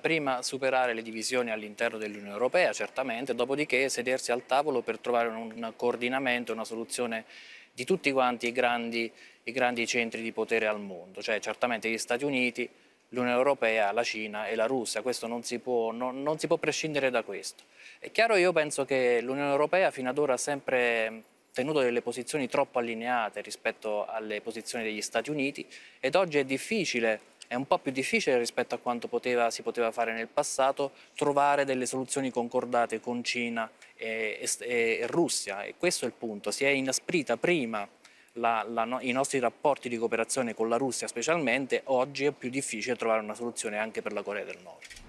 Prima superare le divisioni all'interno dell'Unione Europea, certamente, dopodiché sedersi al tavolo per trovare un coordinamento, una soluzione di tutti quanti i grandi, i grandi centri di potere al mondo, cioè certamente gli Stati Uniti, l'Unione Europea, la Cina e la Russia, questo non si, può, non, non si può prescindere da questo. È chiaro, io penso che l'Unione Europea fino ad ora ha sempre tenuto delle posizioni troppo allineate rispetto alle posizioni degli Stati Uniti ed oggi è difficile è un po' più difficile rispetto a quanto poteva, si poteva fare nel passato trovare delle soluzioni concordate con Cina e, e, e Russia e questo è il punto, si è inasprita prima la, la, no, i nostri rapporti di cooperazione con la Russia specialmente, oggi è più difficile trovare una soluzione anche per la Corea del Nord.